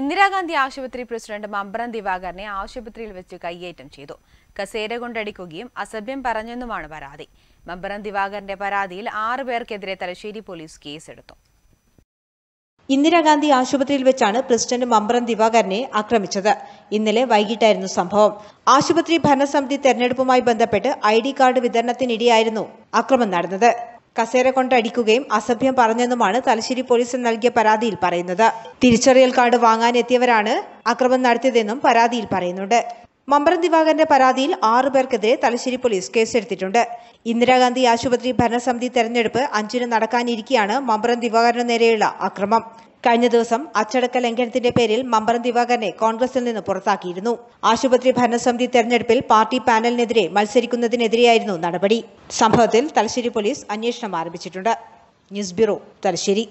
ഇന്ദിരാഗാന്ധി ആശുപത്രി പ്രസിഡന്റ് മമ്പ്രം ദിവാകറിനെ ആശുപത്രിയിൽ വെച്ച് കൈയേറ്റം ചെയ്തു കസേര കൊണ്ടടിക്കുകയും അസഭ്യം പറഞ്ഞെന്നുമാണ് പരാതി മമ്പ്രം ദിവാകറിന്റെ പരാതിയിൽ ആറു പേർക്കെതിരെ തലശ്ശേരി പോലീസ് കേസെടുത്തു ഇന്ദിരാഗാന്ധി ആശുപത്രിയിൽ വെച്ചാണ് പ്രസിഡന്റ് മമ്പ്രം ദിവാകരനെ ആക്രമിച്ചത് ഇന്നലെ വൈകിട്ടായിരുന്നു സംഭവം ആശുപത്രി ഭരണസമിതി തെരഞ്ഞെടുപ്പുമായി ബന്ധപ്പെട്ട് ഐ ഡി കാർഡ് വിതരണത്തിനിടെയായിരുന്നു അക്രമം നടന്നത് കസേര കൊണ്ടടിക്കുകയും അസഭ്യം പറഞ്ഞെന്നുമാണ് തലശ്ശേരി പോലീസിന് നൽകിയ പരാതിയിൽ പറയുന്നത് തിരിച്ചറിയൽ കാർഡ് വാങ്ങാനെത്തിയവരാണ് അക്രമം നടത്തിയതെന്നും പരാതിയിൽ പറയുന്നുണ്ട് മമ്പറം ദിവാകരന്റെ പരാതിയിൽ ആറു പേർക്കെതിരെ തലശ്ശേരി പോലീസ് കേസെടുത്തിട്ടുണ്ട് ഇന്ദിരാഗാന്ധി ആശുപത്രി ഭരണസമിതി തെരഞ്ഞെടുപ്പ് അഞ്ചിന് നടക്കാനിരിക്കെയാണ് മമ്പറം ദിവാകരന് നേരെയുള്ള അക്രമം കഴിഞ്ഞ ദിവസം അച്ചടക്ക ലംഘനത്തിന്റെ പേരിൽ മമ്പറം ദിവാകരനെ കോൺഗ്രസിൽ നിന്ന് പുറത്താക്കിയിരുന്നു ആശുപത്രി ഭരണസമിതി തെരഞ്ഞെടുപ്പിൽ പാർട്ടി പാനലിനെതിരെ മത്സരിക്കുന്നതിനെതിരെയായിരുന്നു നടപടി സംഭവത്തിൽ തലശ്ശേരി പോലീസ് അന്വേഷണം ആരംഭിച്ചിട്ടുണ്ട് ന്യൂസ് ബ്യൂറോ തലശ്ശേരി